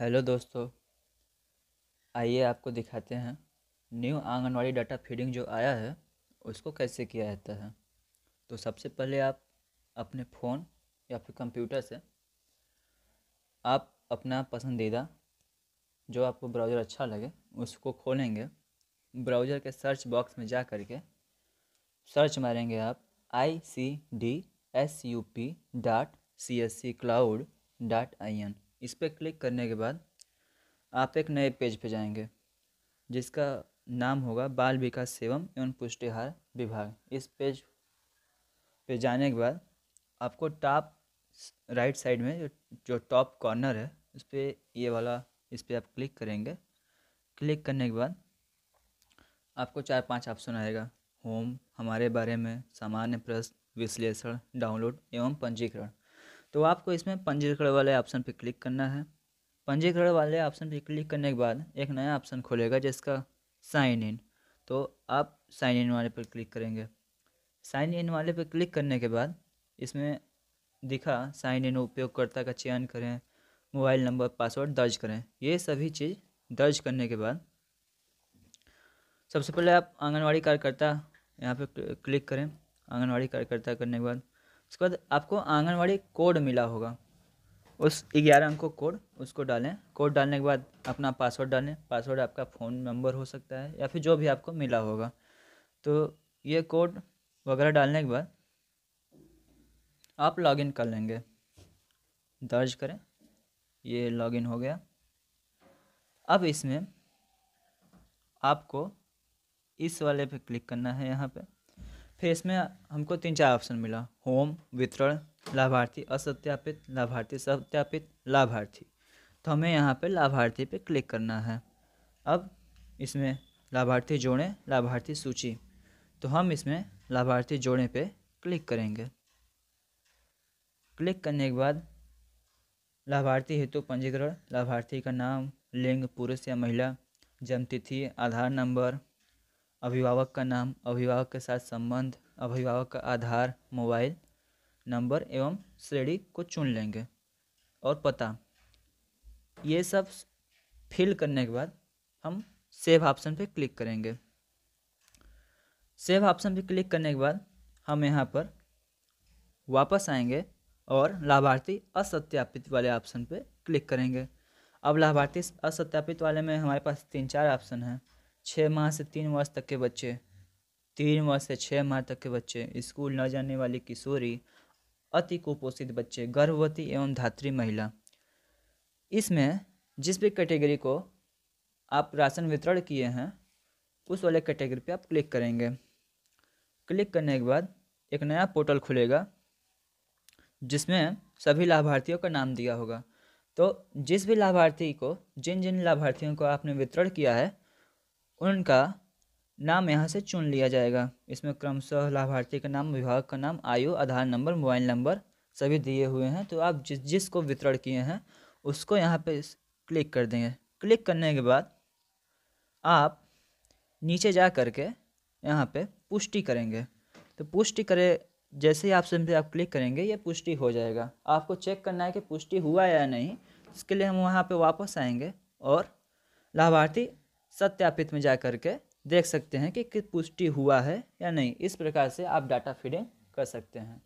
hello दोस्तों आइए आपको दिखाते हैं न्यू आंगनवाड़ी डाटा फीडिंग जो आया है उसको कैसे किया जाता है तो सबसे पहले आप अपने फ़ोन या फिर कंप्यूटर से आप अपना पसंदीदा जो आपको ब्राउज़र अच्छा लगे उसको खोलेंगे ब्राउज़र के सर्च बॉक्स में जा करके सर्च मारेंगे आप I C D S U P dot C S C cloud dot I N इस पर क्लिक करने के बाद आप एक नए पेज पर जाएंगे जिसका नाम होगा बाल विकास सेवम एवं पुष्टिहार विभाग इस पेज पे जाने के बाद आपको टॉप राइट साइड में जो जो टॉप कॉर्नर है उस पर ये वाला इस पर आप क्लिक करेंगे क्लिक करने के बाद आपको चार पांच ऑप्शन आएगा होम हमारे बारे में सामान्य प्रश्न विश्लेषण डाउनलोड एवं पंजीकरण तो आपको इसमें पंजीकरण वाले ऑप्शन पर क्लिक करना है पंजीकरण वाले ऑप्शन पर क्लिक करने के बाद एक नया ऑप्शन खोलेगा जिसका साइन इन तो आप साइन इन वाले पर क्लिक करेंगे साइन इन वाले पर क्लिक करने के बाद इसमें दिखा साइन इन उपयोगकर्ता का चयन करें मोबाइल नंबर पासवर्ड दर्ज करें ये सभी चीज़ दर्ज करने के बाद सबसे पहले आप आंगनवाड़ी कार्यकर्ता यहाँ पर क्लिक करें आंगनवाड़ी कार्यकर्ता करने के बाद उसके बाद आपको आंगनवाड़ी कोड मिला होगा उस ग्यारह अंक को कोड उसको डालें कोड डालने के बाद अपना पासवर्ड डालें पासवर्ड आपका फ़ोन नंबर हो सकता है या फिर जो भी आपको मिला होगा तो ये कोड वगैरह डालने के बाद आप लॉगिन कर लेंगे दर्ज करें ये लॉगिन हो गया अब इसमें आपको इस वाले पे क्लिक करना है यहाँ पे फिर इसमें हमको तीन चार ऑप्शन मिला होम वितरण लाभार्थी असत्यापित लाभार्थी सत्यापित लाभार्थी तो हमें यहाँ पर लाभार्थी पर क्लिक करना है अब इसमें लाभार्थी जोड़ें लाभार्थी सूची तो हम इसमें लाभार्थी जोड़ें पे क्लिक करेंगे क्लिक करने के बाद लाभार्थी हेतु तो पंजीकरण लाभार्थी का नाम लिंग पुरुष या महिला जन्मतिथि आधार नंबर अभिभावक का नाम अभिभावक के साथ संबंध अभिभावक का आधार मोबाइल नंबर एवं श्रेणी को चुन लेंगे और पता ये सब फिल करने के बाद हम सेव ऑप्शन पे क्लिक करेंगे सेव ऑप्शन पे क्लिक करने के बाद हम यहाँ पर वापस आएंगे और लाभार्थी असत्यापित वाले ऑप्शन पे क्लिक करेंगे अब लाभार्थी असत्यापित वाले में हमारे पास तीन चार ऑप्शन हैं छः माह से तीन वर्ष तक के बच्चे तीन वर्ष से छः माह तक के बच्चे स्कूल न जाने वाली किशोरी अति कुपोषित बच्चे गर्भवती एवं धात्री महिला इसमें जिस भी कैटेगरी को आप राशन वितरण किए हैं उस वाले कैटेगरी पे आप क्लिक करेंगे क्लिक करने के बाद एक नया पोर्टल खुलेगा जिसमें सभी लाभार्थियों का नाम दिया होगा तो जिस भी लाभार्थी को जिन जिन लाभार्थियों को आपने वितरण किया है उनका नाम यहाँ से चुन लिया जाएगा इसमें क्रमशः लाभार्थी का नाम विभाग का नाम आयु आधार नंबर मोबाइल नंबर सभी दिए हुए हैं तो आप जिस जिसको वितरण किए हैं उसको यहाँ पे क्लिक कर देंगे क्लिक करने के बाद आप नीचे जा कर के यहाँ पे पुष्टि करेंगे तो पुष्टि करे जैसे ही आप सिंपली आप क्लिक करेंगे ये पुष्टि हो जाएगा आपको चेक करना है कि पुष्टि हुआ या नहीं इसके लिए हम वहाँ पर वापस आएँगे और लाभार्थी सत्यापित में जा करके देख सकते हैं कि पुष्टि हुआ है या नहीं इस प्रकार से आप डाटा फीडिंग कर सकते हैं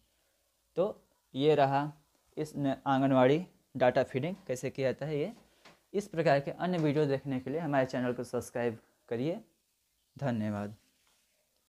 तो ये रहा इस आंगनवाड़ी डाटा फीडिंग कैसे किया जाता है ये इस प्रकार के अन्य वीडियो देखने के लिए हमारे चैनल को सब्सक्राइब करिए धन्यवाद